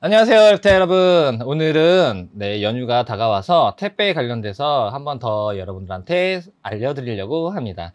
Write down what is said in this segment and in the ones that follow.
안녕하세요 엘타 여러분 오늘은 네, 연휴가 다가와서 택배에 관련돼서 한 번 더 여러분들한테 알려드리려고 합니다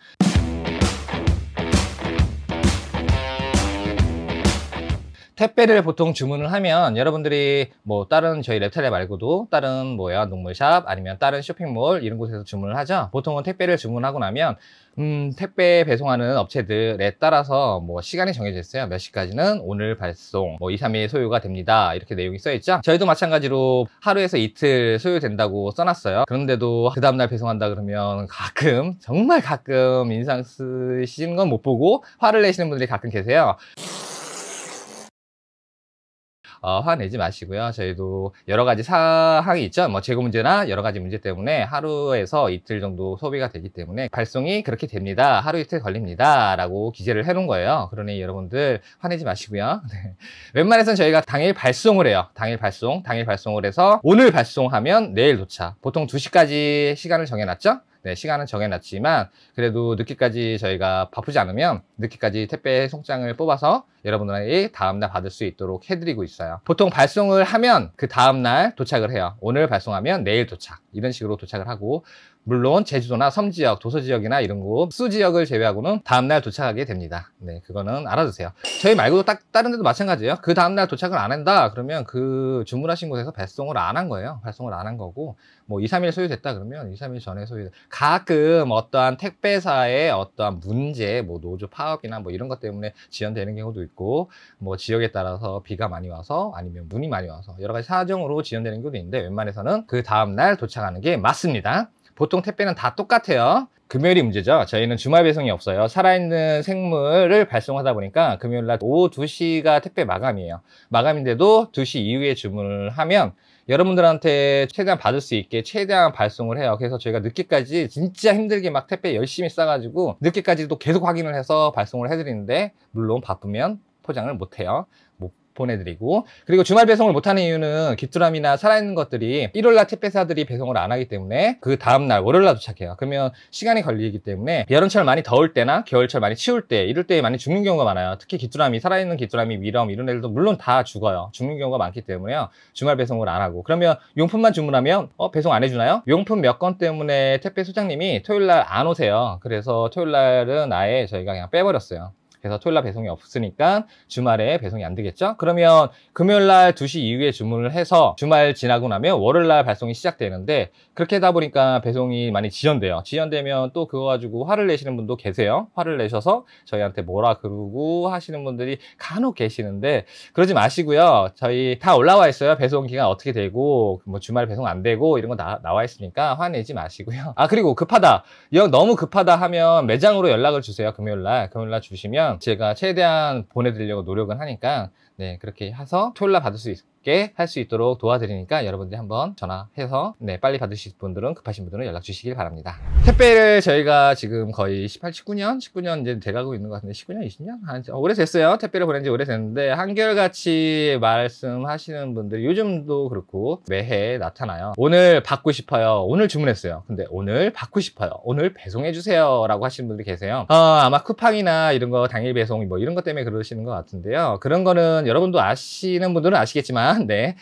택배를 보통 주문을 하면 여러분들이 뭐 다른 저희 랩텔레 말고도 다른 뭐야농물샵 아니면 다른 쇼핑몰 이런 곳에서 주문을 하죠. 보통은 택배를 주문하고 나면 음, 택배 배송하는 업체들에 따라서 뭐 시간이 정해져 있어요. 몇 시까지는 오늘 발송, 뭐 2, 3일 소요가 됩니다. 이렇게 내용이 써 있죠. 저희도 마찬가지로 하루에서 이틀 소요된다고 써놨어요. 그런데도 그 다음날 배송한다 그러면 가끔, 정말 가끔 인상 쓰시는 건 못 보고 화를 내시는 분들이 가끔 계세요. 어, 화내지 마시고요. 저희도 여러 가지 사항이 있죠. 뭐 재고 문제나 여러 가지 문제 때문에 하루에서 이틀 정도 소비가 되기 때문에 발송이 그렇게 됩니다. 하루 이틀 걸립니다. 라고 기재를 해놓은 거예요. 그러니 여러분들 화내지 마시고요. 네. 웬만해선 저희가 당일 발송을 해요. 당일 발송, 당일 발송을 해서 오늘 발송하면 내일 도착. 보통 2시까지 시간을 정해놨죠. 네, 시간은 정해놨지만 그래도 늦게까지 저희가 바쁘지 않으면 늦게까지 택배 송장을 뽑아서 여러분들이 다음날 받을 수 있도록 해드리고 있어요. 보통 발송을 하면 그 다음날 도착을 해요. 오늘 발송하면 내일 도착 이런 식으로 도착을 하고 물론 제주도나 섬지역, 도서지역이나 이런 곳, 수지역을 제외하고는 다음날 도착하게 됩니다. 네, 그거는 알아두세요. 저희 말고도 딱 다른 데도 마찬가지예요. 그 다음날 도착을 안 한다 그러면 그 주문하신 곳에서 배송을 안 한 거예요. 배송을 안 한 거고 뭐 2, 3일 소요됐다 그러면 2, 3일 전에 소요 가끔 어떠한 택배사의 어떠한 문제, 뭐 노조 파업이나 뭐 이런 것 때문에 지연되는 경우도 있고 뭐 지역에 따라서 비가 많이 와서 아니면 눈이 많이 와서 여러 가지 사정으로 지연되는 경우도 있는데 웬만해서는 그 다음날 도착하는 게 맞습니다. 보통 택배는 다 똑같아요. 금요일이 문제죠. 저희는 주말 배송이 없어요. 살아있는 생물을 발송하다 보니까 금요일 날 오후 2시가 택배 마감이에요. 마감인데도 2시 이후에 주문을 하면 여러분들한테 최대한 받을 수 있게 최대한 발송을 해요. 그래서 저희가 늦게까지 진짜 힘들게 막 택배 열심히 싸가지고 늦게까지도 계속 확인을 해서 발송을 해드리는데 물론 바쁘면 포장을 못해요. 못 보내드리고 그리고 주말 배송을 못하는 이유는 귀뚜라미나 살아있는 것들이 일요일날 택배사들이 배송을 안 하기 때문에 그 다음날 월요일날 도착해요 그러면 시간이 걸리기 때문에 여름철 많이 더울 때나 겨울철 많이 치울 때 이럴 때 많이 죽는 경우가 많아요 특히 귀뚜라미 살아있는 귀뚜라미 위럼 이런 애들도 물론 다 죽어요 죽는 경우가 많기 때문에요 주말 배송을 안 하고 그러면 용품만 주문하면 어 배송 안 해주나요? 용품 몇 건 때문에 택배 소장님이 토요일날 안 오세요 그래서 토요일날은 아예 저희가 그냥 빼버렸어요 그래서 토요일 날 배송이 없으니까 주말에 배송이 안 되겠죠? 그러면 금요일 날 2시 이후에 주문을 해서 주말 지나고 나면 월요일 날 발송이 시작되는데 그렇게 하다 보니까 배송이 많이 지연돼요. 지연되면 또 그거 가지고 화를 내시는 분도 계세요. 화를 내셔서 저희한테 뭐라 그러고 하시는 분들이 간혹 계시는데 그러지 마시고요. 저희 다 올라와 있어요. 배송 기간 어떻게 되고 뭐 주말 배송 안 되고 이런 거 나, 나와 있으니까 화내지 마시고요. 아 그리고 급하다. 이거 너무 급하다 하면 매장으로 연락을 주세요. 금요일 날 금요일 날 주시면 제가 최대한 보내드리려고 노력은 하니까 네 그렇게 해서 토요일날 받을 수 있, 을 쉽게 할수 있도록 도와드리니까 여러분들이 한번 전화해서 네, 빨리 받으실 분들은 급하신 분들은 연락 주시길 바랍니다. 택배를 저희가 지금 거의 18, 19년, 19년 이제 돼가고 있는 것 같은데 19년, 20년? 한 어, 오래됐어요. 택배를 보낸 지 오래됐는데 한결같이 말씀하시는 분들 요즘도 그렇고 매해 나타나요. 오늘 받고 싶어요. 오늘 주문했어요. 근데 오늘 받고 싶어요. 오늘 배송해 주세요. 라고 하시는 분들이 계세요. 어, 아마 쿠팡이나 이런 거 당일 배송 뭐 이런 것 때문에 그러시는 것 같은데요. 그런 거는 여러분도 아시는 분들은 아시겠지만 있지만 네.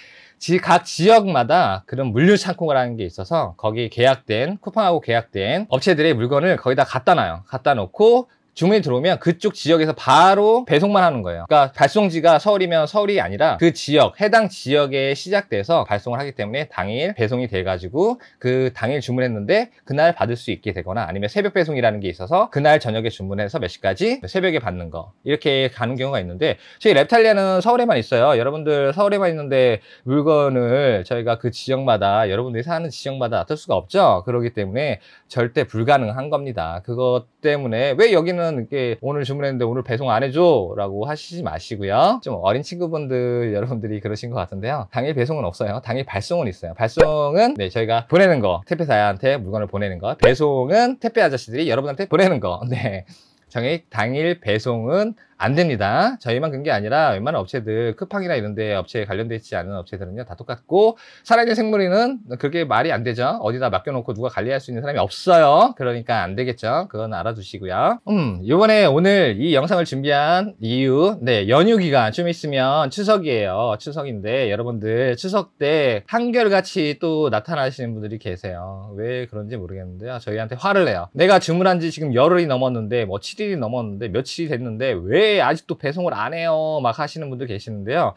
각 지역마다 그런 물류 창고라는 가게 있어서 거기 계약된 쿠팡하고 계약된 업체들의 물건을 거기다 갖다 놔요. 갖다 놓고 주문이 들어오면 그쪽 지역에서 바로 배송만 하는 거예요 그러니까 발송지가 서울이면 서울이 아니라 그 지역 해당 지역에 시작돼서 발송을 하기 때문에 당일 배송이 돼 가지고 그 당일 주문했는데 그날 받을 수 있게 되거나 아니면 새벽 배송이라는 게 있어서 그날 저녁에 주문해서 몇 시까지 새벽에 받는 거 이렇게 가는 경우가 있는데 저희 랩탈리아는 서울에만 있어요 여러분들 서울에만 있는데 물건을 저희가 그 지역마다 여러분들이 사는 지역마다 놔을 수가 없죠 그러기 때문에 절대 불가능한 겁니다 그것 때문에 왜 여기는 하시면 이게 오늘 주문했는데 오늘 배송 안 해줘 라고 하시지 마시고요 좀 어린 친구분들 여러분들이 그러신 것 같은데요 당일 배송은 없어요 당일 발송은 있어요 발송은 네 저희가 보내는 거 택배사한테 물건을 보내는 거 배송은 택배 아저씨들이 여러분한테 보내는 거네 정액 당일 배송은 안 됩니다. 저희만 그런 게 아니라 웬만한 업체들, 쿠팡이나 이런 데 업체에 관련돼 있지 않은 업체들은요, 다 똑같고, 살아있는 생물이는 그게 말이 안 되죠. 어디다 맡겨놓고 누가 관리할 수 있는 사람이 없어요. 그러니까 안 되겠죠. 그건 알아두시고요. 음, 요번에 오늘 이 영상을 준비한 이유, 네, 연휴 기간 좀 있으면 추석이에요. 추석인데, 여러분들 추석 때 한결같이 또 나타나시는 분들이 계세요. 왜 그런지 모르겠는데요. 저희한테 화를 내요. 내가 주문한 지 지금 열흘이 넘었는데, 뭐 7일이 넘었는데, 며칠이 됐는데, 왜 아직도 배송을 안 해요? 막 하시는 분들 계시는데요.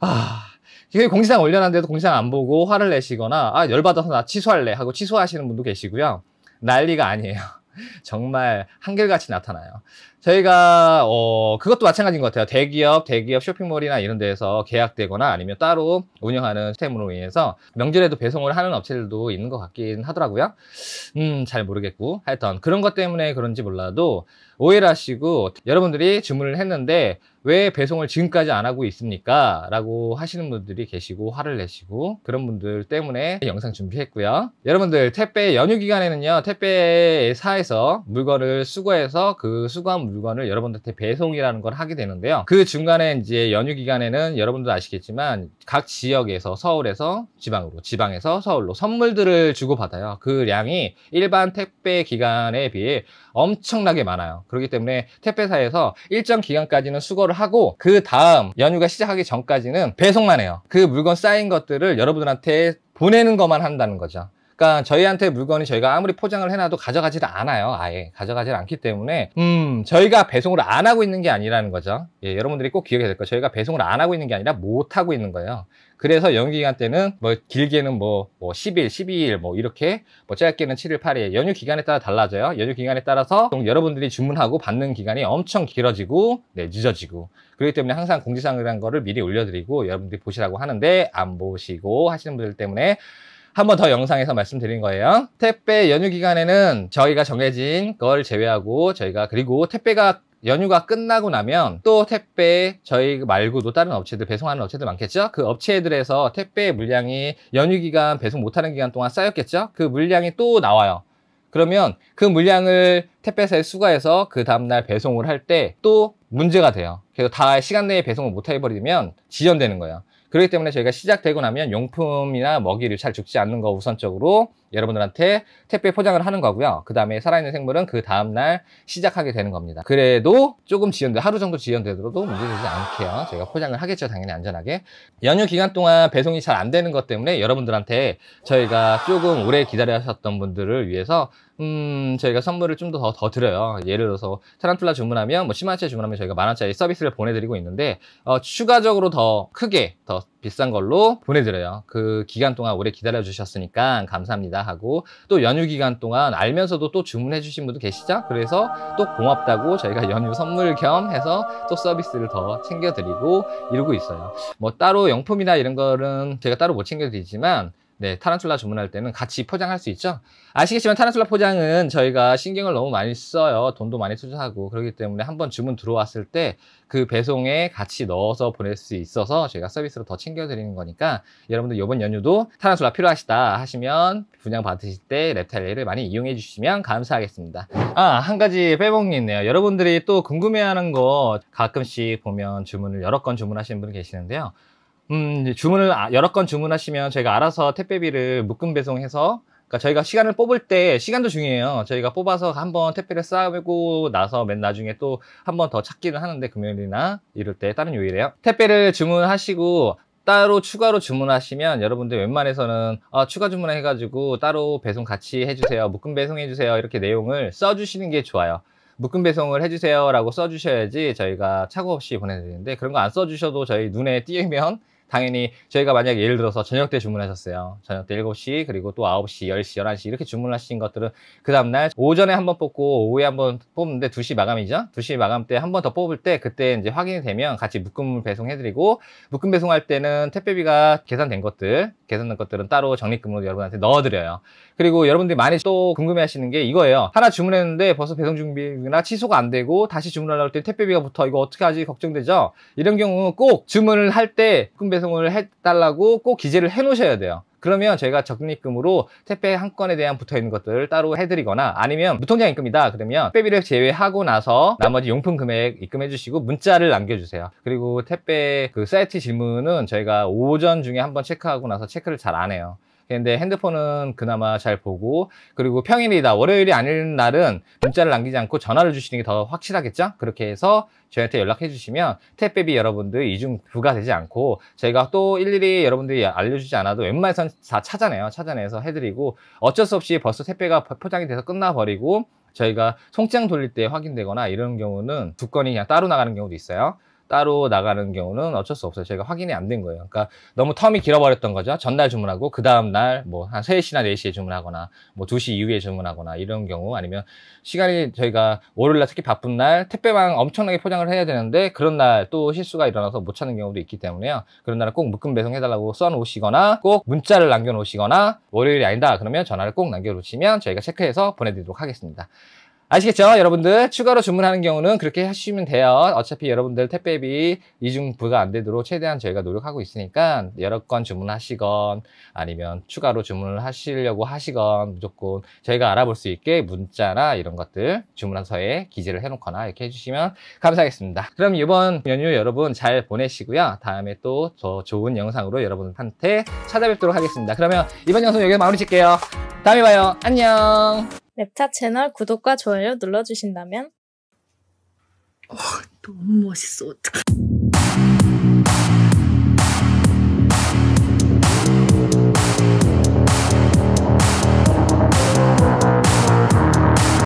아, 이게 공지사항 올려놨는데도 공지사항 안 보고 화를 내시거나 아 열받아서 나 취소할래 하고 취소하시는 분도 계시고요. 난리가 아니에요. 정말 한결같이 나타나요. 저희가 어 그것도 마찬가지인 것 같아요. 대기업, 대기업 쇼핑몰이나 이런 데에서 계약되거나 아니면 따로 운영하는 시스템으로 인해서 명절에도 배송을 하는 업체들도 있는 것 같긴 하더라고요. 음, 잘 모르겠고 하여튼 그런 것 때문에 그런지 몰라도 오해를 하시고 여러분들이 주문을 했는데 왜 배송을 지금까지 안 하고 있습니까? 라고 하시는 분들이 계시고 화를 내시고 그런 분들 때문에 영상 준비했고요. 여러분들 택배 연휴 기간에는요. 택배사에서 물건을 수거해서 그 수거한 물건을 여러분들한테 배송이라는 걸 하게 되는데요. 그 중간에 이제 연휴 기간에는 여러분도 아시겠지만 각 지역에서 서울에서 지방으로 지방에서 서울로 선물들을 주고받아요. 그양이 일반 택배 기간에 비해 엄청나게 많아요. 그렇기 때문에 택배사에서 일정 기간까지는 수거를 하고 그 다음 연휴가 시작하기 전까지는 배송만 해요. 그 물건 쌓인 것들을 여러분들한테 보내는 것만 한다는 거죠. 그러니까 저희한테 물건이 저희가 아무리 포장을 해놔도 가져가질 않아요. 아예 가져가질 않기 때문에 음 저희가 배송을 안 하고 있는 게 아니라는 거죠. 예, 여러분들이 꼭 기억해야 될 거예요. 저희가 배송을 안 하고 있는 게 아니라 못 하고 있는 거예요. 그래서 연휴 기간 때는 뭐 길게는 뭐, 뭐 10일, 12일 뭐 이렇게 뭐 짧게는 7일, 8일 연휴 기간에 따라 달라져요. 연휴 기간에 따라서 여러분들이 주문하고 받는 기간이 엄청 길어지고 네, 늦어지고 그렇기 때문에 항상 공지사항이라는 거를 미리 올려드리고 여러분들이 보시라고 하는데 안 보시고 하시는 분들 때문에 한번더 영상에서 말씀드린 거예요. 택배 연휴 기간에는 저희가 정해진 걸 제외하고 저희가 그리고 택배가 연휴가 끝나고 나면 또 택배 저희 말고또 다른 업체들 배송하는 업체들 많겠죠 그 업체들에서 택배 물량이 연휴 기간 배송 못하는 기간 동안 쌓였겠죠 그 물량이 또 나와요 그러면 그 물량을 택배사에 수거해서 그 다음날 배송을 할 때 또 문제가 돼요 그래서 다 시간 내에 배송을 못 해버리면 지연되는 거예요 그렇기 때문에 저희가 시작되고 나면 용품이나 먹이를 잘 죽지 않는 거 우선적으로 여러분들한테 택배 포장을 하는 거고요. 그 다음에 살아있는 생물은 그 다음날 시작하게 되는 겁니다. 그래도 조금 지연돼 하루 정도 지연되더라도 문제되지 않게요. 저희가 포장을 하겠죠. 당연히 안전하게. 연휴 기간 동안 배송이 잘 안 되는 것 때문에 여러분들한테 저희가 조금 오래 기다려하셨던 분들을 위해서 음, 저희가 선물을 좀 더더 더 드려요. 예를 들어서 타란툴라 주문하면 뭐 10만원짜리 주문하면 저희가 만원짜리 서비스를 보내드리고 있는데 어, 추가적으로 더 크게 더 비싼 걸로 보내드려요. 그 기간 동안 오래 기다려 주셨으니까 감사합니다. 하고 또 연휴 기간 동안 알면서도 또 주문해 주신 분도 계시죠? 그래서 또 고맙다고 저희가 연휴 선물 겸 해서 또 서비스를 더 챙겨드리고 이러고 있어요. 뭐 따로 영품이나 이런 거는 제가 따로 못 챙겨드리지만 네, 타란툴라 주문할 때는 같이 포장할 수 있죠. 아시겠지만 타란툴라 포장은 저희가 신경을 너무 많이 써요. 돈도 많이 투자하고 그렇기 때문에 한번 주문 들어왔을 때 그 배송에 같이 넣어서 보낼 수 있어서 저희가 서비스로 더 챙겨드리는 거니까 여러분들 이번 연휴도 타란툴라 필요하시다 하시면 분양 받으실 때 랩타일리를 많이 이용해 주시면 감사하겠습니다. 아, 한 가지 빼먹은 게 있네요. 여러분들이 또 궁금해하는 거 가끔씩 보면 주문을 여러 건 주문하시는 분 계시는데요. 음, 주문을 아, 여러 건 주문하시면 저희가 알아서 택배비를 묶음 배송해서 그러니까 저희가 시간을 뽑을 때 시간도 중요해요. 저희가 뽑아서 한번 택배를 싸고 나서 맨 나중에 또 한번 더 찾기는 하는데 금요일이나 이럴 때 다른 요일에요. 택배를 주문하시고 따로 추가로 주문하시면 여러분들 웬만해서는 어, 추가 주문해가지고 따로 배송 같이 해주세요. 묶음 배송해주세요. 이렇게 내용을 써주시는 게 좋아요. 묶음 배송을 해주세요 라고 써주셔야지 저희가 착오 없이 보내드리는데 그런 거 안 써주셔도 저희 눈에 띄면 당연히 저희가 만약 에 예를 들어서 저녁 때 주문하셨어요. 저녁 때 7시 그리고 또 9시, 10시, 11시 이렇게 주문하신 것들은 그 다음날 오전에 한번 뽑고 오후에 한번 뽑는데 2시 마감이죠. 2시 마감 때한번더 뽑을 때 그때 이제 확인이 되면 같이 묶음을 배송해드리고 묶음 배송할 때는 택배비가 계산된 것들 계산된 것들은 따로 적립금으로 여러분한테 넣어드려요. 그리고 여러분들이 많이 또 궁금해하시는 게 이거예요. 하나 주문했는데 벌써 배송 준비나 취소가 안 되고 다시 주문하려고 할 때 택배비가 붙어 이거 어떻게 하지 걱정되죠? 이런 경우 꼭 주문을 할 때 묶음 배송 배송을 해달라고 꼭 기재를 해놓으셔야 돼요. 그러면 저희가 적립금으로 택배 한 건에 대한 붙어있는 것들을 따로 해드리거나 아니면 무통장 입금이다 그러면 택배비를 제외하고 나서 나머지 용품 금액 입금해 주시고 문자를 남겨주세요 그리고 택배 그 사이트 질문은 저희가 오전 중에 한번 체크하고 나서 체크를 잘 안 해요 근데 핸드폰은 그나마 잘 보고 그리고 평일이다 월요일이 아닌 날은 문자를 남기지 않고 전화를 주시는 게 더 확실하겠죠? 그렇게 해서 저희한테 연락해 주시면 택배비 여러분들 이중 부과되지 않고 저희가 또 일일이 여러분들이 알려주지 않아도 웬만해선 다 찾아내요 찾아내서 해드리고 어쩔 수 없이 벌써 택배가 포장이 돼서 끝나버리고 저희가 송장 돌릴 때 확인되거나 이런 경우는 두 건이 그냥 따로 나가는 경우도 있어요 따로 나가는 경우는 어쩔 수 없어요. 저희가 확인이 안 된 거예요. 그러니까 너무 텀이 길어버렸던 거죠. 전날 주문하고 그 다음 날 뭐 한 3시나 4시에 주문하거나 뭐 2시 이후에 주문하거나 이런 경우 아니면 시간이 저희가 월요일날 특히 바쁜 날 택배만 엄청나게 포장을 해야 되는데 그런 날 또 실수가 일어나서 못 찾는 경우도 있기 때문에요. 그런 날은 꼭 묶음 배송해달라고 써놓으시거나 꼭 문자를 남겨놓으시거나 월요일이 아니다 그러면 전화를 꼭 남겨놓으시면 저희가 체크해서 보내드리도록 하겠습니다. 아시겠죠? 여러분들 추가로 주문하는 경우는 그렇게 하시면 돼요. 어차피 여러분들 택배비 이중 부가 안 되도록 최대한 저희가 노력하고 있으니까 여러 건 주문하시건 아니면 추가로 주문을 하시려고 하시건 무조건 저희가 알아볼 수 있게 문자나 이런 것들 주문한서에 기재를 해놓거나 이렇게 해주시면 감사하겠습니다. 그럼 이번 연휴 여러분 잘 보내시고요. 다음에 또 더 좋은 영상으로 여러분한테 찾아뵙도록 하겠습니다. 그러면 이번 영상 여기서 마무리 짓게요. 다음에 봐요. 안녕. 랩타 채널 구독과 좋아요 눌러주신다면 어, 너무 멋있어 어떡해